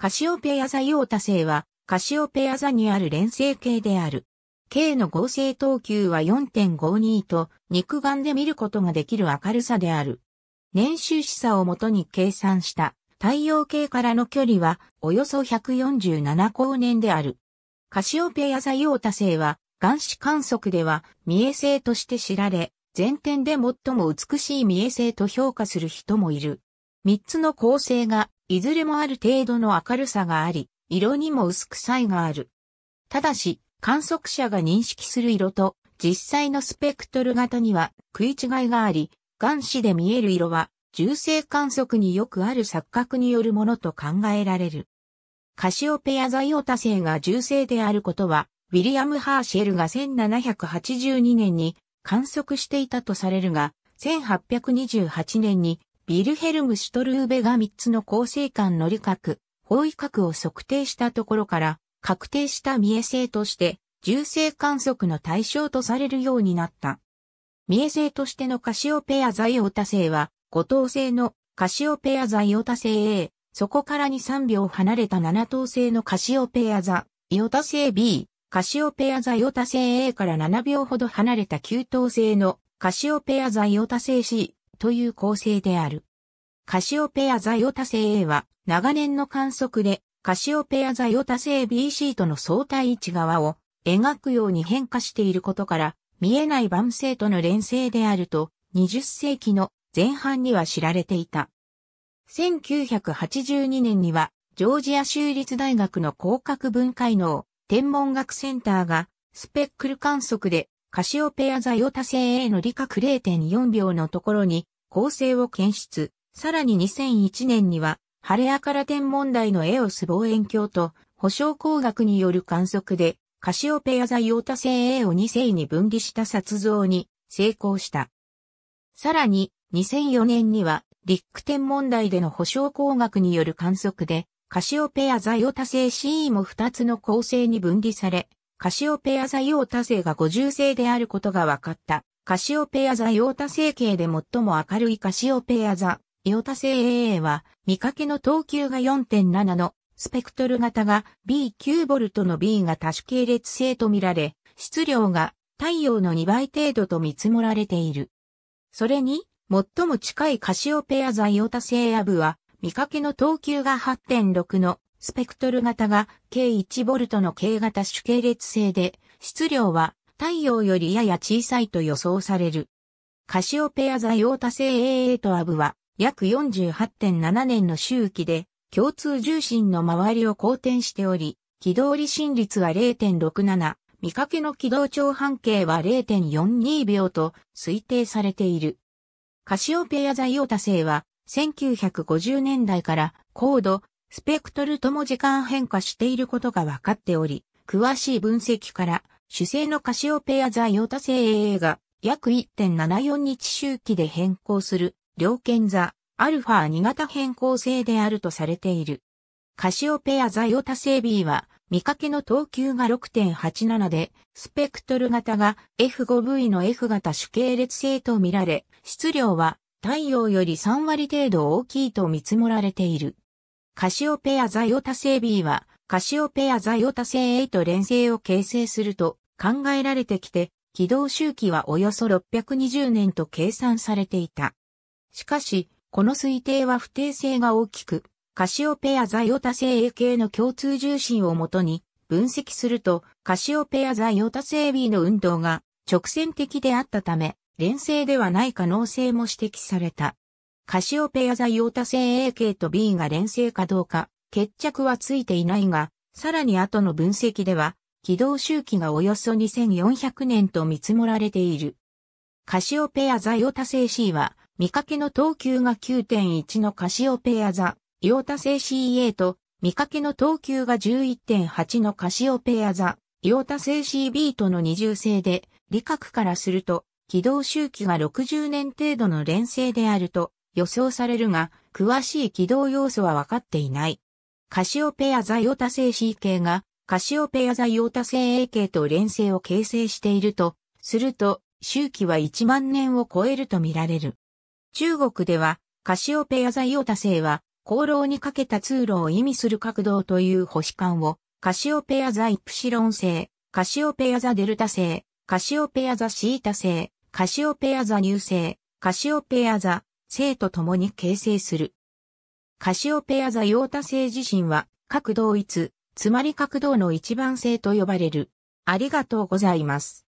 カシオペア座ータ星は、カシオペア座にある連星系である。K の合成等級は4.52と肉眼で見ることができる明るさである。年収視差をもとに計算した太陽系からの距離はおよそ147光年である。カシオペア座ータ星は眼視観測では見え星として知られ、全天で最も美しい見え星と評価する人もいる。三つの恒星がいずれもある程度の明るさがあり、色にも薄く差異がある。ただし、観測者が認識する色と実際のスペクトル型には食い違いがあり、眼視で見える色は重性観測によくある錯覚によるものと考えられる。カシオペアザイオタ星が重性であることは、ウィリアム・ハーシェルが1782年に観測していたとされるが、1828年にビルヘルム・シュトルーベが3つの構成間の理核、方位角を測定したところから、確定した見え性として、重性観測の対象とされるようになった。見え性としてのカシオペアザイオタ星は、五等星のカシオペアザイオタ星 A、そこから2、3秒離れた七等星のカシオペアザイオタ星 B、カシオペアザイオタ星 A から7秒ほど離れた9等星のカシオペアザイオタ星 C、という構成である。カシオペア座ヨタ星 A は、長年の観測で、カシオペア座ヨタ星 BC との相対位置側を描くように変化していることから、見えない晩星との連星であると、20世紀の前半には知られていた。1982年には、ジョージア州立大学の広角分解能天文学センターが、スペックル観測でカシオペア座ヨタ製への理覚0.4秒のところに構成を検出。さらに2001年には、ハレアから天文台のエオス望遠鏡と、保証工学による観測で、カシオペア座ヨタ製 A を2世に分離した撮像に成功した。さらに、2004年には、リック天文台での保証工学による観測で、カシオペア座ヨタ製 CE も2つの構成に分離され、カシオペア座ヨータ星が五重星であることが分かった。カシオペア座ヨータ星系で最も明るいカシオペア座ヨータ星 AA は、見かけの等級が4.7のスペクトル型が B9V の B が多種系列星とみられ、質量が太陽の2倍程度と見積もられている。それに、最も近いカシオペア座ヨータ星アブは、見かけの等級が8.6のスペクトル型が計 1V の K 型主系列性で、質量は太陽よりやや小さいと予想される。カシオペア座用多製 AA とアブは約48.7年の周期で共通重心の周りを公転しており、軌道離心率は0.67、見かけの軌道長半径は0.42秒と推定されている。カシオペア座用多製は1950年代から高度スペクトルとも時間変化していることが分かっており、詳しい分析から、主星のカシオペア座ヨタ星 AA が約1.74日周期で変更する、両剣座、アルファ2型変更性であるとされている。カシオペア座ヨタ星 B は、見かけの等級が6.87で、スペクトル型が F5V の F 型主系列性とみられ、質量は太陽より3割程度大きいと見積もられている。カシオペアザヨタ製 B は、カシオペアザヨタ製 A と連星を形成すると考えられてきて、軌道周期はおよそ620年と計算されていた。しかし、この推定は不定性が大きく、カシオペアザヨタ製 A 系の共通重心をもとに分析すると、カシオペアザヨタ製 B の運動が直線的であったため、連星ではない可能性も指摘された。カシオペア座ヨータ星 A 系と B が連星かどうか、決着はついていないが、さらに後の分析では、軌道周期がおよそ2400年と見積もられている。カシオペア座ヨータ星 C は、見かけの等級が9.1のカシオペア座ヨータ星 CA と、見かけの等級が11.8のカシオペア座ヨータ星 CB との二重性で、理覚からすると、軌道周期が60年程度の連星であると予想されるが、詳しい軌道要素は分かっていない。カシオペア座ヨタ星 C 系が、カシオペア座ヨタ星 A 系と連星を形成していると、すると、周期は1万年を超えるとみられる。中国では、カシオペア座ヨタ星は、功労にかけた通路を意味する角度という星間を、カシオペア座イプシロン星、カシオペア座デルタ星、カシオペア座シータ星、カシオペア座乳星、カシオペア座生と共に形成する。カシオペア座陽太星自身は、各同一、つまり各道の一番性と呼ばれる。ありがとうございます。